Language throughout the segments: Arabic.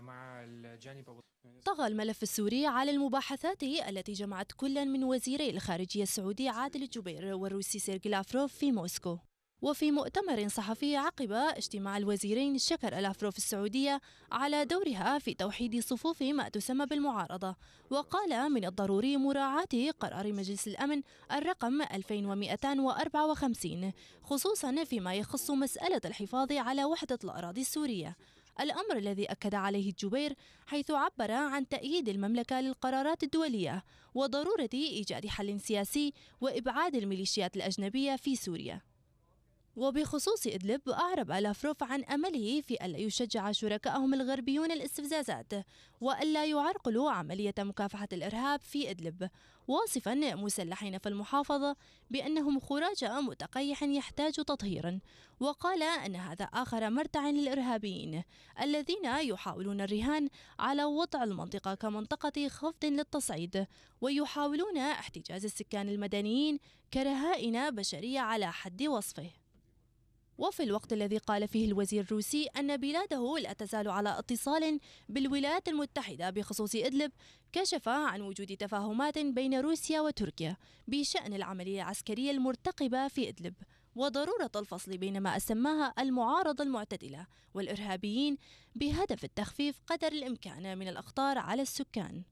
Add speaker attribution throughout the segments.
Speaker 1: مع الجانب طغى الملف السوري على المباحثات التي جمعت كلا من وزيري الخارجية السعودي عادل الجبير والروسي سيرجي لافروف في موسكو وفي مؤتمر صحفي عقب اجتماع الوزيرين شكر الافروف السعوديه على دورها في توحيد صفوف ما تسمى بالمعارضه وقال من الضروري مراعاه قرار مجلس الامن الرقم 2254 خصوصا فيما يخص مساله الحفاظ على وحده الاراضي السوريه الأمر الذي أكد عليه الجبير حيث عبر عن تأييد المملكة للقرارات الدولية وضرورة إيجاد حل سياسي وإبعاد الميليشيات الأجنبية في سوريا وبخصوص إدلب أعرب ألافروف عن أمله في ألا يشجع شركائهم الغربيون الاستفزازات وألا يعرقلوا عملية مكافحة الإرهاب في إدلب واصفا مسلحين في المحافظة بأنهم خراج متقيح يحتاج تطهيرا وقال أن هذا آخر مرتع للإرهابيين الذين يحاولون الرهان على وضع المنطقة كمنطقة خفض للتصعيد ويحاولون احتجاز السكان المدنيين كرهائن بشرية على حد وصفه وفي الوقت الذي قال فيه الوزير الروسي أن بلاده لا تزال على اتصال بالولايات المتحدة بخصوص إدلب كشف عن وجود تفاهمات بين روسيا وتركيا بشأن العملية العسكرية المرتقبة في إدلب وضرورة الفصل بين ما أسماها المعارضة المعتدلة والإرهابيين بهدف التخفيف قدر الإمكان من الأخطار على السكان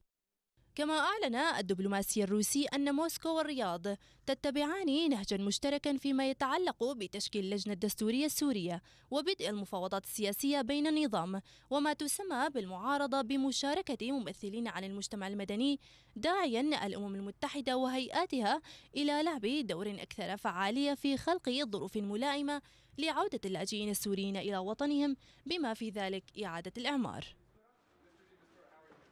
Speaker 1: كما أعلن الدبلوماسي الروسي أن موسكو والرياض تتبعان نهجا مشتركا فيما يتعلق بتشكيل اللجنة الدستورية السورية وبدء المفاوضات السياسية بين النظام وما تسمى بالمعارضة بمشاركة ممثلين عن المجتمع المدني داعيا الأمم المتحدة وهيئاتها إلى لعب دور أكثر فعالية في خلق ظروف ملائمة لعودة اللاجئين السوريين إلى وطنهم بما في ذلك إعادة الإعمار